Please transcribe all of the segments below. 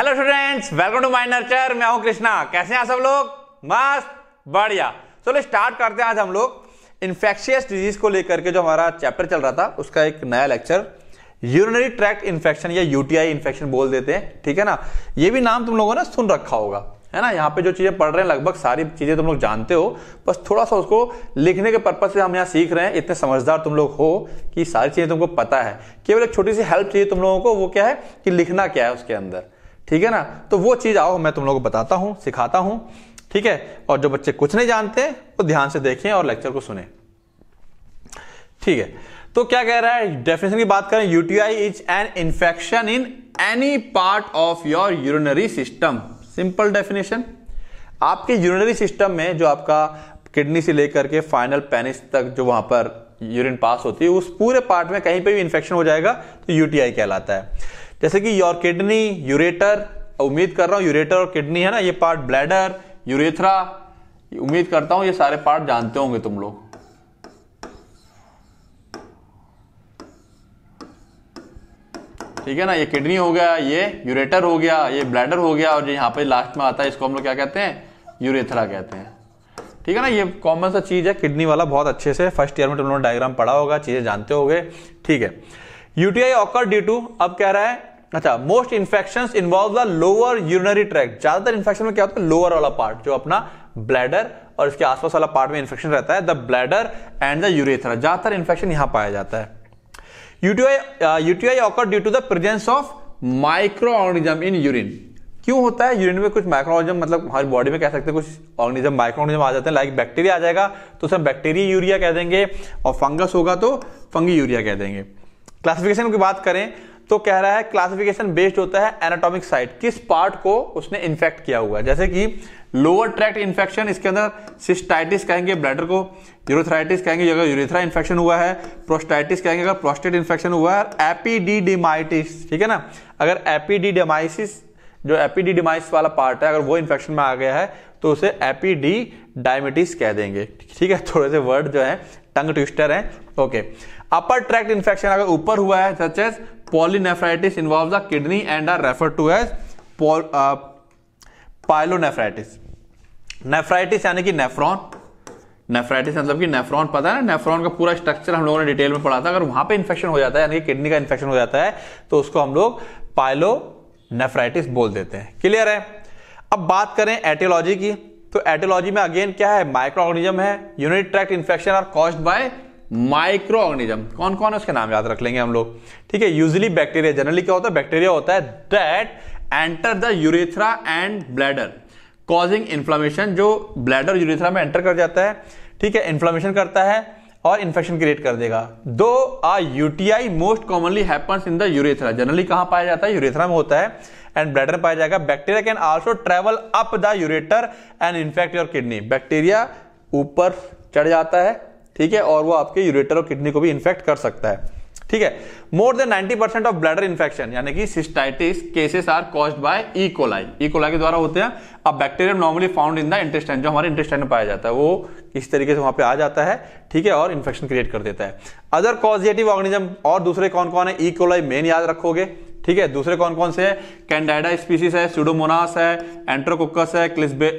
Hello students welcome to my nurture मैं हूं कृष्णा कैसे हैं सब लोग मस्त बढ़िया चलो स्टार्ट करते हैं आज हम लोग इन्फेक्शियस डिजीज को लेकर के जो हमारा चैप्टर चल रहा था उसका एक नया लेक्चर यूरिनरी ट्रैक्ट इन्फेक्शन या यूटीआई इन्फेक्शन बोल देते हैं ठीक है ना ये भी नाम तुम लोगों ने सुन रखा होगा है ना यहाँ पे जो चीज़ें पढ़ रहे हैं लगभग सारी चीज़ें तुम लोग जानते हो बस थोड़ा सा उसको लिखने के पर्पज से हम यहाँ सीख रहे हैं इतने समझदार तुम लोग हो कि सारी चीज़ें तुमको पता है केवल एक छोटी सी हेल्प चाहिए तुम लोगों को वो क्या है कि लिखना क्या है उसके अंदर ठीक है ना तो वो चीज़ आओ मैं तुम लोगों को बताता हूं सिखाता हूं ठीक है और जो बच्चे कुछ नहीं जानते वो ध्यान से देखें और लेक्चर को सुने ठीक है तो क्या कह रहा है डेफिनेशन की बात करें UTI is an infection in any part of your urinary system simple definition आपके यूरिनरी सिस्टम में जो आपका किडनी से लेकर के फाइनल पेनिस तक जो वहां पर यूरिन पास होती है उस पूरे पार्ट में कहीं पे भी इंफेक्शन हो जाएगा तो यूटीआई कहलाता है जैसे कि योर किडनी यूरेटर उम्मीद कर रहा हूं यूरेटर और किडनी है ना ये पार्ट ब्लैडर यूरेथ्रा उम्मीद करता हूं ये सारे पार्ट जानते होंगे तुम लोग ठीक है ना ये किडनी हो गया ये यूरेटर हो गया ये ब्लैडर हो गया और जो यहां पे लास्ट में आता है इसको हम लोग क्या कहते हैं यूरेथ्रा कहते हैं ठीक है ना ये कॉमन सा चीज़ है किडनी वाला बहुत अच्छे से फर्स्ट ईयर में तुम लोगों ने डायग्राम पढ़ा होगा चीज़ें जानते होगे ठीक है यूटीआई ऑकर ड्यू टू अब कह रहा है अच्छा most infection involve the lower urinary tract ज्यादातर इन्फेक्शन में क्या होता है लोअर वाला पार्ट जो अपना ब्लैडर और इसके आसपास वाला पार्ट में इन्फेक्शन रहता है the bladder and the urethra ज्यादातर इन्फेक्शन यहां पाया जाता है UTI UTI occur due to the presence of microorganism in urine क्यों होता है यूरिन में कुछ माइक्रो ऑर्गेनिज्म मतलब हमारी बॉडी में कह सकते हैं कुछ ऑर्गेनिज्म माइक्रो ऑर्गेनिज्म आ जाते हैं लाइक बैक्टीरिया आ जाएगा तो उसमें बैक्टीरिया यूरिया कह देंगे और फंगस होगा तो फंगी यूरिया कह देंगे क्लासिफिकेशन की बात करें तो कह रहा है क्लासिफिकेशन बेस्ड होता है एनाटॉमिक साइट किस पार्ट को उसने इन्फेक्ट किया हुआ है जैसे कि लोअर ट्रैक्ट इन्फेक्शन इसके अंदर सिस्टाइटिस कहेंगे ब्लैडर को यूरोथराइटिस कहेंगे अगर यूरिथ्रा इन्फेक्शन हुआ है प्रोस्टाइटिस कहेंगे अगर प्रोस्टेट इन्फेक्शन हुआ है एपीडीडीमाइटिस ठीक है ना अगर एपीडीडीमाइसिस जो एपीडीडिमाइस वाला पार्ट है अगर वो इन्फेक्शन में आ गया है तो उसे एपीडी डायमिटिस कह देंगे ठीक है थोड़े से वर्ड जो है टंग ट्विस्टर है ओके अपर ट्रैक्ट इन्फेक्शन अगर ऊपर हुआ है such as pyelonephritis involve the kidney and are refer to as pyelonephritis nephritis यानी कि नेफ्रॉन नेफ्राइटिस मतलब कि नेफ्रॉन पता है ना नेफ्रॉन का पूरा स्ट्रक्चर हम लोगों ने डिटेल में पढ़ा था अगर वहां पे इन्फेक्शन हो जाता है यानी कि किडनी का इन्फेक्शन हो जाता है तो उसको हम लोग पायलो नेफ्राइटिस बोल देते हैं क्लियर है अब बात करें एटियोलॉजी की तो एटियोलॉजी में अगेन क्या है माइक्रो ऑर्गेनिज्म है unit tract infection are caused by microorganism कौन कौन है उसके नाम याद रख लेंगे हम लोग ठीक है यूजली बैक्टीरिया जनरली क्या होता है बैक्टीरिया होता है that enter the urethra and bladder causing inflammation जो ब्लैडर यूरेथ्रा में एंटर कर जाता है ठीक है इन्फ्लामेशन करता है और इन्फेक्शन क्रिएट कर देगा दो a UTI most commonly happens in the urethra generally कहाँ पाया जाता है यूरेथ्रा में होता है एंड ब्लैडर पाया जाएगा bacteria can also travel up the ureter and infect your kidney bacteria ऊपर चढ़ जाता है ठीक है और वो आपके यूरेटर और किडनी को भी इन्फेक्ट कर सकता है ठीक है more than 90 percent of bladder infection यानी कि cystitis cases are caused by E coli E coli के द्वारा होते हैं अब bacterium normally found in the intestine जो हमारे इंटेस्टाइन में पाया जाता है वो इस तरीके से वहां पे आ जाता है ठीक है और इन्फेक्शन क्रिएट कर देता है अदर कॉजिएटिव ऑर्गेनिज्म और दूसरे कौन कौन है ई e. कोलाई मेन याद रखोगे ठीक है दूसरे कौन कौन से है कैंडाइडा स्पीसीस है सुडोमोनास है एंट्रोकोकस है क्लिस्बे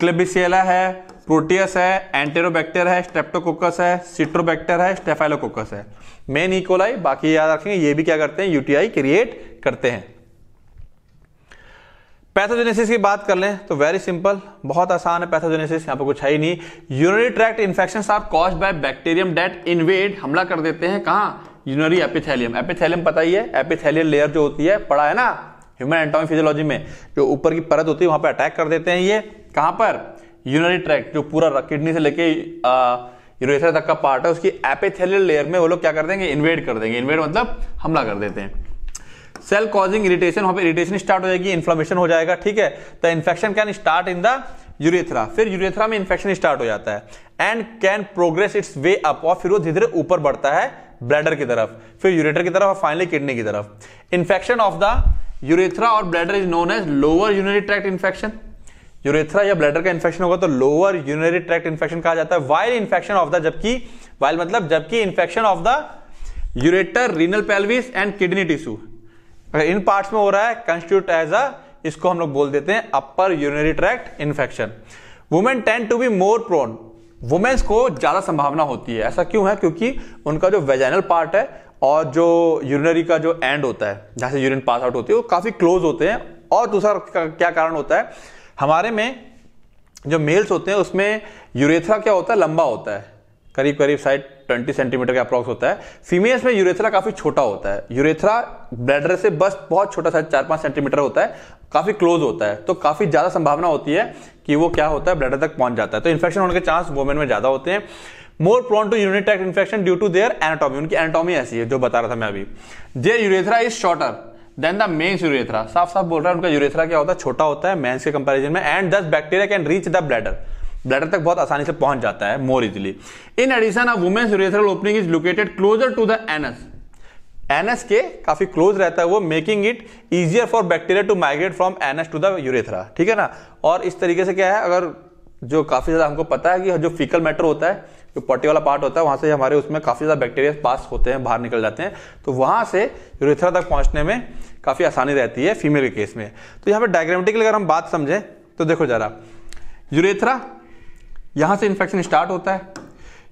क्लिबिसियला है प्रोटियस है एंटेरोबैक्टर है स्ट्रेप्टोकोकस है सिट्रोबैक्टर है स्टेफाइलोकोकस है मेन इकोलाई बाकी याद रखेंगे ये भी क्या करते हैं यूटीआई क्रिएट करते हैं पैथोजेनेसिस की बात कर लें तो वेरी सिंपल बहुत आसान है पैथोजेनेसिस यहाँ पर कुछ है ही नहीं urinary tract infection are cause by bacterium that invade हमला कर देते हैं कहाँ यूनरी एपिथेलियम एपिथेलियम पता ही है एपिथेलियल लेयर जो होती है पड़ा है ना ह्यूमन एंटोमी फिजियोलॉजी में जो ऊपर की परत होती है वहां पर अटैक कर देते हैं ये कहां पर यूनरी ट्रैक्ट जो पूरा किडनी से लेके यूरेथ्रा तक का पार्ट है उसकी एपेथेलियल लेयर में वो लोग क्या कर देंगे इन्वेड कर देंगे इन्वेड मतलब हमला कर देते हैं सेल कॉजिंग इरिटेशन वहां पे इरिटेशन स्टार्ट हो जाएगी इन्फ्लामेशन हो जाएगा ठीक है तो infection can start in the urethra फिर यूरेथरा में इन्फेक्शन स्टार्ट हो जाता है and can progress its way up और फिर वो धीरे धीरे ऊपर बढ़ता है ब्लैडर की तरफ फिर यूरेटर की तरफ और फाइनली किडनी की तरफ इन्फेक्शन ऑफ द यूरेथ्रा और bladder is known as lower urinary tract infection urethra या ब्लैडर का इन्फेक्शन होगा तो लोअर यूनरी ट्रैक्ट इन्फेक्शन कहा जाता है वाइल इन्फेक्शन ऑफ द जबकि वाइल मतलब जबकि infection of the ureter renal pelvis and kidney tissue अगर इन पार्ट्स में हो रहा है कंस्टिट्यूट एज अ इसको हम लोग बोल देते हैं upper urinary tract infection women tend to be more prone women's को ज्यादा संभावना होती है ऐसा क्यों है क्योंकि उनका जो वेजाइनल पार्ट है और जो यूरिनरी का जो एंड होता है जहां से यूरिन पास आउट होती है वो काफ़ी क्लोज होते हैं और दूसरा क्या कारण होता है हमारे में जो मेल्स होते हैं उसमें यूरेथ्रा क्या होता है लंबा होता है करीब करीब साइड 20 सेंटीमीटर के अप्रॉक्स होता है फीमेल्स में यूरेथ्रा काफ़ी छोटा होता है यूरेथ्रा ब्लैडर से बस बहुत छोटा सा चार पांच सेंटीमीटर होता है काफ़ी क्लोज होता है तो काफ़ी ज़्यादा संभावना होती है कि वो क्या होता है ब्लैडर तक पहुंच जाता है तो इन्फेक्शन होने के चांस वोमेन में ज़्यादा होते हैं more prone to urinary tract infection due to their anatomy उनकी एनाटॉमी ऐसी है जो बता रहा था मैं अभी जे urethra is shorter than the men's urethra साफ साफ बोल रहा है उनका यूरेथ्रा क्या होता है छोटा होता है मेन्स के कंपेरिजन में and thus bacteria can reach the bladder bladder तक बहुत आसानी से पहुंच जाता है more easily in addition a women's urethral opening is located closer to the anus anus के काफी क्लोज रहता है वो making it easier for bacteria to migrate from anus to the urethra ठीक है ना और इस तरीके से क्या है अगर जो काफी ज्यादा हमको पता है कि जो फीकल मैटर होता है जो पट्टी वाला पार्ट होता है वहाँ से हमारे उसमें काफ़ी ज़्यादा बैक्टीरिया पास होते हैं बाहर निकल जाते हैं तो वहाँ से यूरेथ्रा तक पहुँचने में काफ़ी आसानी रहती है फीमेल के केस में तो यहाँ पर डायग्रामेटिकली अगर हम बात समझें तो देखो ज़रा यूरेथ्रा यहाँ से इन्फेक्शन स्टार्ट होता है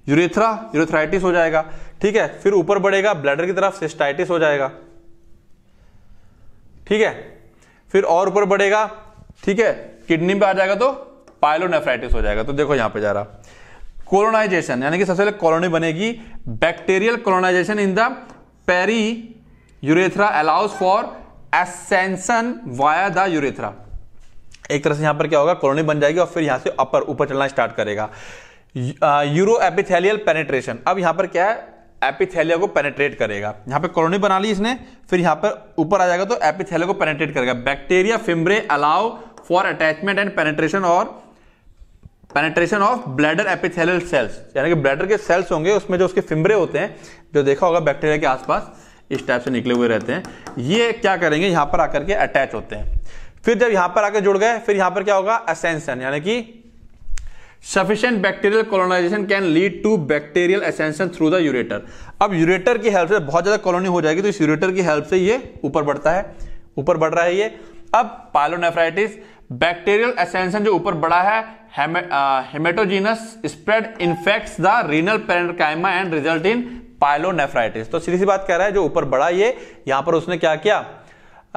यूरेथ्रा यूरेथ्राइटिस हो जाएगा ठीक है फिर ऊपर बढ़ेगा ब्लैडर की तरफ सिस्टाइटिस हो जाएगा ठीक है फिर और ऊपर बढ़ेगा ठीक है किडनी पे आ जाएगा तो पायलोनेफ्राइटिस हो जाएगा तो देखो यहां पे जा रहा कोलोनाइजेशन यानी कि सबसे पहले कॉलोनी बनेगी bacterial colonization in the periurethra allows for ascension via the urethra एक तरह से यहां पर क्या होगा कॉलोनी बन जाएगी और फिर यहां से अपर ऊपर चलना स्टार्ट करेगा यूरो एपिथेलियल पेनेट्रेशन अब यहां पर क्या है एपिथेलिया को पेनेट्रेट करेगा यहां पे कॉलोनी बना ली इसने फिर यहां पर ऊपर आ जाएगा तो एपिथेलिया को पेनेट्रेट करेगा bacteria fimbriae allow for attachment and penetration और penetration of bladder epithelial cells यानी कि ब्लैडर के सेल्स होंगे उसमें जो उसके फिम्बरे होते हैं जो देखा होगा बैक्टीरिया के आसपास इस टाइप से निकले हुए रहते हैं ये क्या करेंगे यहाँ पर आकर के अटैच होते हैं फिर जब यहाँ पर आकर जुड़ गए फिर यहाँ पर क्या होगा असेंशन यानी कि sufficient bacterial colonization can lead to bacterial ascension through the ureter अब यूरेटर की हेल्प से बहुत ज़्यादा कॉलोनी हो जाएगी तो इस यूरेटर की हेल्प से ये ऊपर बढ़ता है ऊपर बढ़ रहा है ये अब पायलोनेफ्राइटिस बैक्टीरियल एसेंशन जो ऊपर बड़ा है hematogenous spread infects the renal parenchyma and result in pyelonephritis तो सीधी सी बात कह रहा है जो ऊपर बड़ा ये यहां पर उसने क्या किया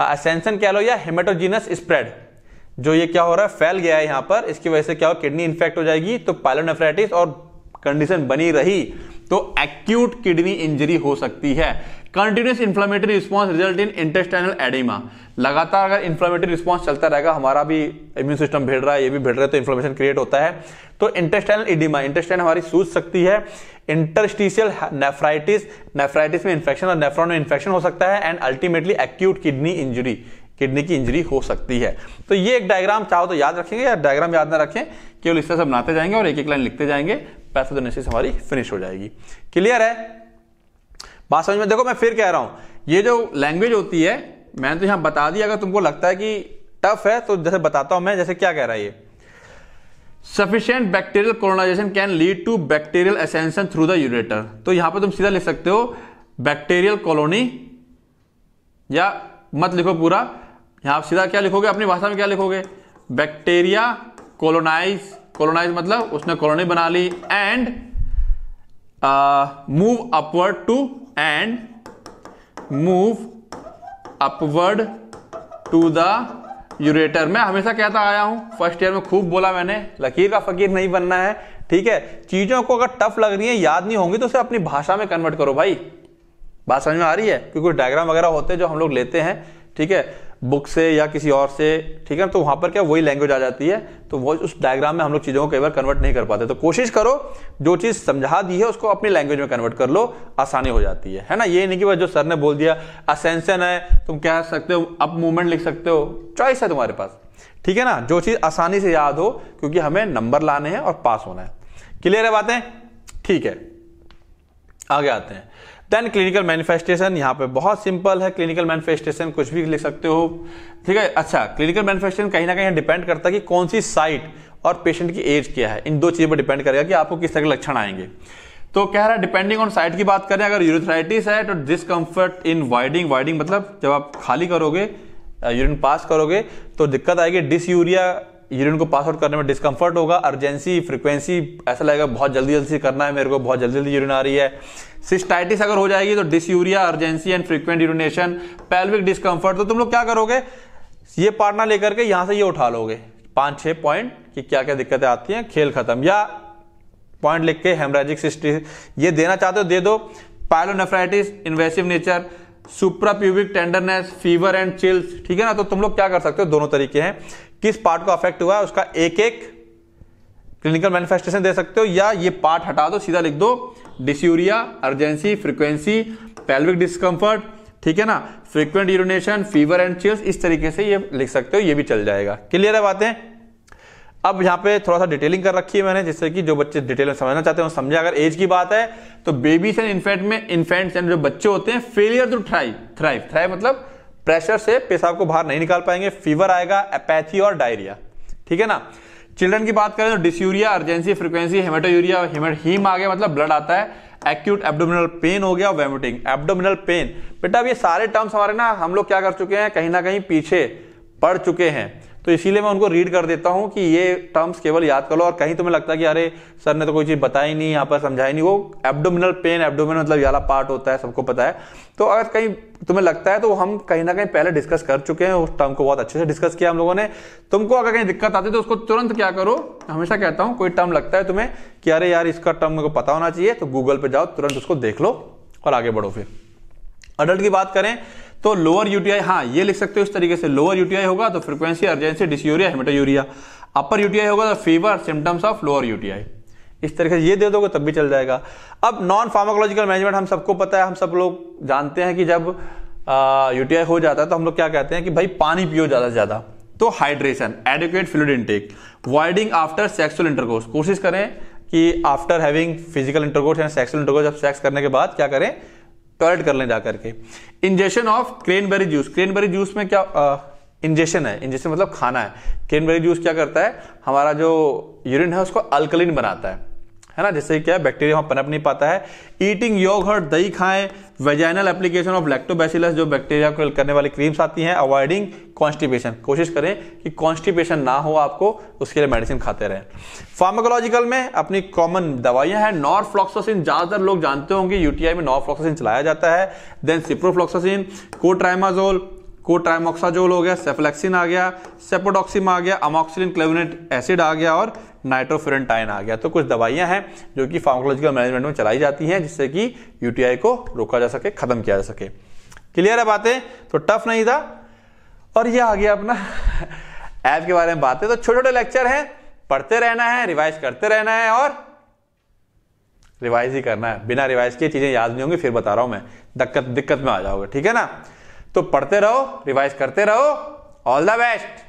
असेंसन कह लो या हेमेटोजीनस स्प्रेड जो ये क्या हो रहा है फैल गया है यहां पर इसकी वजह से क्या हो किडनी इन्फेक्ट हो जाएगी तो पायलोनेफ्राइटिस और कंडीशन बनी रही तो एक्यूट किडनी इंजरी हो सकती है continuous inflammatory response result in intestinal edema लगातार अगर इंफ्लामेटरी रिस्पॉन्स चलता रहेगा हमारा भी इम्यून सिस्टम भिड़ रहा है ये भी भिड़ रहा है तो इन्फ्लामेशन क्रिएट होता है तो इंटेस्टाइनल एडिमा इंटेस्टाइन हमारी सूझ सकती है इंटरस्टिशियल नेफ्राइटिस नेफ्राइटिस में इंफेक्शन और नेफ्रॉन में इन्फेक्शन हो सकता है and ultimately acute kidney injury kidney की इंजरी हो सकती है तो ये एक डायग्राम चाहो तो याद रखेंगे या डायग्राम याद ना रखें केवल इससे तरह से बनाते जाएंगे और एक एक लाइन लिखते जाएंगे पैथोजेनेसिस हमारी फिनिश हो जाएगी क्लियर है बात समझ में देखो मैं फिर कह रहा हूं ये जो लैंग्वेज होती है मैंने तो यहां बता दिया अगर तुमको लगता है कि टफ है तो जैसे बताता हूं मैं जैसे क्या कह रहा है ये sufficient bacterial colonization can lead to bacterial ascension through the ureter तो यहां पर तुम सीधा लिख सकते हो बैक्टीरियल कॉलोनी या मत लिखो पूरा यहां आप सीधा क्या लिखोगे अपनी भाषा में क्या लिखोगे बैक्टीरिया कोलोनाइज कॉलोनाइज मतलब उसने कॉलोनी बना ली and move upward to and move upward to the ureter मैं हमेशा कहता आया हूं फर्स्ट ईयर में खूब बोला मैंने लकीर का फकीर नहीं बनना है ठीक है चीजों को अगर टफ लग रही है याद नहीं होंगी तो उसे अपनी भाषा में कन्वर्ट करो भाई बात समझ में आ रही है क्योंकि डायग्राम वगैरह होते हैं जो हम लोग लेते हैं ठीक है बुक से या किसी और से ठीक है तो वहां पर क्या वही लैंग्वेज आ जाती है तो वो उस डायग्राम में हम लोग चीज़ों को कई बार कन्वर्ट नहीं कर पाते तो कोशिश करो जो चीज़ समझा दी है उसको अपनी लैंग्वेज में कन्वर्ट कर लो आसानी हो जाती है है ना ये नहीं कि जो सर ने बोल दिया असेंशन है तुम कह सकते हो अप मूवमेंट लिख सकते हो चॉइस है तुम्हारे पास ठीक है ना जो चीज़ आसानी से याद हो क्योंकि हमें नंबर लाने हैं और पास होना है क्लियर है बातें ठीक है आगे आते हैं देन क्लिनिकल मैनिफेस्टेशन यहाँ पे बहुत सिंपल है क्लिनिकल मैनिफेस्टेशन कुछ भी लिख सकते हो ठीक है अच्छा क्लिनिकल मैनिफेस्टेशन कहीं ना कहीं डिपेंड करता है कि कौन सी साइट और पेशेंट की एज क्या है इन दो चीज़ों पर डिपेंड करेगा कि आपको किस तरह के लक्षण आएंगे तो कह रहा है डिपेंडिंग ऑन साइट की बात करें अगर यूरिथराइटिस है तो डिसकम्फर्ट इन वाइडिंग वाइडिंग मतलब जब आप खाली करोगे यूरिन पास करोगे तो दिक्कत आएगी डिस यूरिया यूरिन को पास आउट करने में डिस्कम्फर्ट होगा अर्जेंसी फ्रिक्वेंसी ऐसा लगेगा बहुत जल्दी जल्दी करना है मेरे को बहुत जल्दी जल्दी यूरिन आ रही है सिस्टाइटिस अगर हो जाएगी तो dysuria urgency and frequent urination pelvic discomfort तो तुम लोग क्या करोगे ये पार्टनर लेकर के यहां से ये उठा लोगे पांच छह पॉइंट कि क्या क्या दिक्कतें आती हैं खेल खत्म या पॉइंट लिख के हेमराजिक सिस्टी ये देना चाहते हो दे दो pyelonephritis invasive nature suprapubic tenderness fever and chills ठीक है ना तो तुम लोग क्या कर सकते हो दोनों तरीके हैं किस पार्ट को अफेक्ट हुआ है उसका एक एक क्लिनिकल मैनिफेस्टेशन दे सकते हो या ये पार्ट हटा दो सीधा लिख दो dysuria urgency frequency pelvic discomfort ठीक है ना frequent urination fever and chills इस तरीके से ये लिख सकते हो ये भी चल जाएगा क्लियर है बातें अब यहां पे थोड़ा सा डिटेलिंग कर रखी है मैंने जिससे कि जो बच्चे डिटेल में समझना चाहते हैं समझे अगर एज की बात है तो बेबीज एंड इन्फेंट में इन्फेंट्स एंड जो बच्चे होते हैं failure to thrive thrive thrive मतलब प्रेशर से पेशाब को बाहर नहीं निकाल पाएंगे फीवर आएगा एपैथी और डायरिया ठीक है ना चिल्ड्रन की बात करें तो डिस्यूरिया अर्जेंसी फ्रिक्वेंसी हेमेटोयूरिया हिम आ गया मतलब ब्लड आता है एक्यूट एब्डोमिनल पेन हो गया वेमिटिंग एब्डोमिनल पेन बेटा अब ये सारे टर्म्स हमारे ना हम लोग क्या कर चुके हैं कहीं ना कहीं पीछे पड़ चुके हैं तो इसीलिए मैं उनको रीड कर देता हूँ कि ये टर्म्स केवल याद कर लो और कहीं तुम्हें लगता है कि अरे सर ने तो कोई चीज़ बताई नहीं यहाँ पर समझाई नहीं वो एब्डोमिनल पेन एब्डोमिनल मतलब याला पार्ट होता है सबको पता है तो अगर कहीं तुम्हें लगता है तो हम कहीं ना कहीं पहले डिस्कस कर चुके हैं उस टर्म को बहुत अच्छे से डिस्कस किया हम लोगों ने तुमको अगर कहीं दिक्कत आती है तो उसको तुरंत क्या करो हमेशा कहता हूँ कोई टर्म लगता है तुम्हें कि अरे यार इसका टर्म मेरे को पता होना चाहिए तो गूगल पर जाओ तुरंत उसको देख लो और आगे बढ़ो फिर अडल्ट की बात करें तो लोअर यूटीआई हाँ ये लिख सकते हो इस तरीके से लोअर यूटीआई होगा तो frequency urgency dysuria hematuria upper UTI होगा तो fever symptoms of lower UTI इस तरीके से ये दे दोगे तब भी चल जाएगा अब नॉन फार्माकोलॉजिकल मैनेजमेंट हम सबको पता है हम सब लोग जानते हैं कि जब यूटीआई हो जाता है तो हम लोग क्या कहते हैं कि भाई पानी पियो ज़्यादा से ज़्यादा तो hydration adequate fluid intake voiding after sexual intercourse कोशिश करें कि आफ्टर हैविंग फिजिकल इंटरकोर्स या सेक्सुअल इंटरकोर्स जब सेक्स करने के बाद क्या करें टॉयलेट कर लें जाकर के ingestion of cranberry juice cranberry juice में क्या इंजेशन है इंजेशन मतलब खाना है क्रेनबेरी जूस क्या करता है हमारा जो यूरिन है उसको अल्कलिन बनाता है है ना जिससे क्या बैक्टीरिया वहाँ पनप नहीं पाता है ईटिंग योगर्ट दही खाएं वेजाइनल एप्लीकेशन ऑफ लैक्टोबैसिलस जो बैक्टीरिया को करने वाली क्रीम्स आती हैं अवॉइडिंग कॉन्स्टिपेशन कोशिश करें कि कॉन्स्टिपेशन ना हो आपको उसके लिए मेडिसिन खाते रहें फार्माकोलॉजिकल में अपनी कॉमन दवाइयां हैं नॉर्फ्लॉक्सोसिन ज़्यादातर लोग जानते होंगे यूटीआई में नॉर्फ्लॉक्सोसिन चलाया जाता है देन सिप्रोफ्लॉक्सोसिन कोट्राइमाजोल को ट्राइमोक्साजोल हो गया सेफ्लेक्सिन आ गया सेपोडॉक्सिम आ गया अमोक्सिलिन क्लेविनेट एसिड आ गया और नाइट्रोफेरेंटाइन आ गया तो कुछ दवाइयां हैं जो कि फार्मोलॉजिकल मैनेजमेंट में चलाई जाती हैं जिससे कि यूटीआई को रोका जा सके खत्म किया जा सके क्लियर है बातें तो टफ नहीं था और यह आ गया अपना ऐप के बारे में बातें तो छोटे छोटे लेक्चर हैं पढ़ते रहना है रिवाइज करते रहना है और रिवाइज ही करना है बिना रिवाइज के चीजें याद नहीं होंगी फिर बता रहा हूं मैं दिक्कत दिक्कत में आ जाओगे ठीक है ना तो पढ़ते रहो रिवाइज करते रहो ऑल द बेस्ट